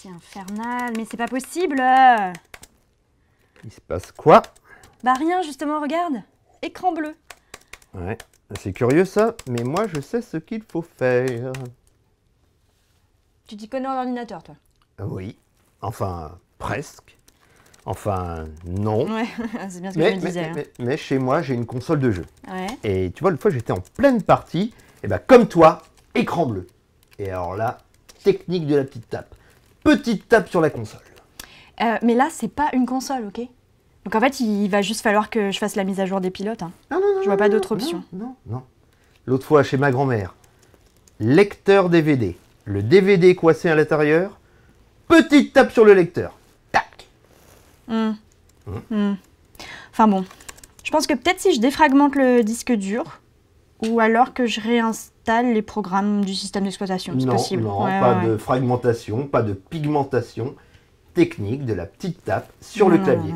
C'est infernal, mais c'est pas possible Il se passe quoi Bah rien justement, regarde Écran bleu Ouais, c'est curieux ça, mais moi je sais ce qu'il faut faire. Tu t'y connais en ordinateur, toi euh, Oui, enfin presque. Enfin, non. Ouais, c'est bien ce que mais, je disais. Hein. Mais, chez moi, j'ai une console de jeu. Ouais. Et tu vois, une fois, j'étais en pleine partie, et ben comme toi, écran bleu. Et alors là, technique de la petite tape petite tape sur la console. Euh, mais là, c'est pas une console, ok Donc en fait, il va juste falloir que je fasse la mise à jour des pilotes. Hein. Je vois pas d'autre option. Non, non. L'autre fois, chez ma grand-mère, lecteur DVD. Le DVD coincé à l'intérieur, petite tape sur le lecteur. Tac hmm. Hmm. Hmm. Enfin bon, je pense que peut-être si je défragmente le disque dur, ou alors que je réinstalle les programmes du système d'exploitation. Non, possible. non pas de fragmentation, pas de pigmentation technique de la petite tape sur le clavier.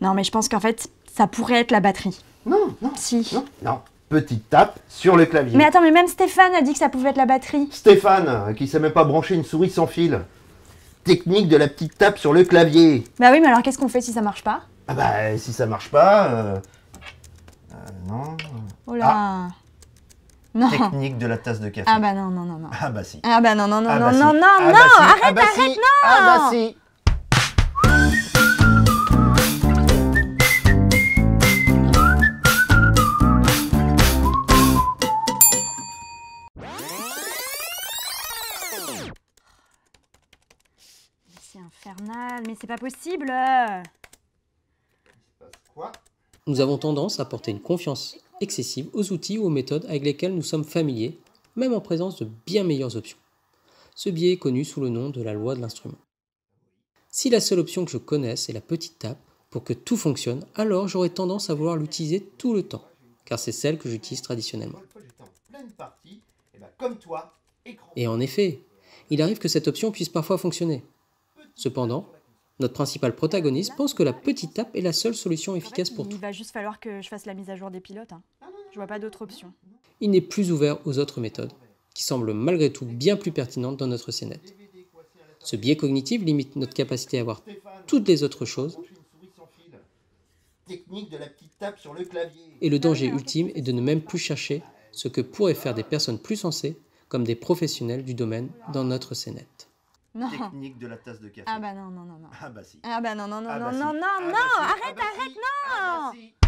Non, mais je pense qu'en fait, ça pourrait être la batterie. Non, non. Si. Non, Petite tape sur le clavier. Mais attends, mais même Stéphane a dit que ça pouvait être la batterie. Stéphane, qui sait même pas brancher une souris sans fil. Technique de la petite tape sur le clavier. Bah oui, mais alors qu'est-ce qu'on fait si ça marche pas Ah bah si ça marche pas. Euh, euh, non. Oh là. Ah technique de la tasse de café. Ah bah non, non, non, non. Ah bah si. Ah bah non, non, non, ah non, bah non, non, ah non, bah ah arrête, bah arrête, non Ah bah si C'est infernal, mais c'est pas possible Quoi Nous avons tendance à porter une confiance excessive aux outils ou aux méthodes avec lesquelles nous sommes familiers, même en présence de bien meilleures options. Ce biais est connu sous le nom de la loi de l'instrument. Si la seule option que je connaisse est la petite tape, pour que tout fonctionne, alors j'aurais tendance à vouloir l'utiliser tout le temps, car c'est celle que j'utilise traditionnellement. Et en effet, il arrive que cette option puisse parfois fonctionner. Cependant, notre principal protagoniste pense que la petite tape est la seule solution efficace pour tout. Il va juste falloir que je fasse la mise à jour des pilotes. Hein. Ah je vois pas d'autre option. Il n'est plus ouvert aux autres méthodes, qui semblent malgré tout bien plus pertinentes dans notre CNET. Ce biais cognitif limite notre capacité à voir toutes les autres choses. Et le ah danger ultime est de ne même plus chercher ce que pourraient faire des personnes plus sensées, comme des professionnels du domaine dans notre CNET technique de la tasse de café. Ah bah non, non, non, non. Ah bah si. Ah bah non, non, non, ah bah non, non, non, non, arrête, arrête, non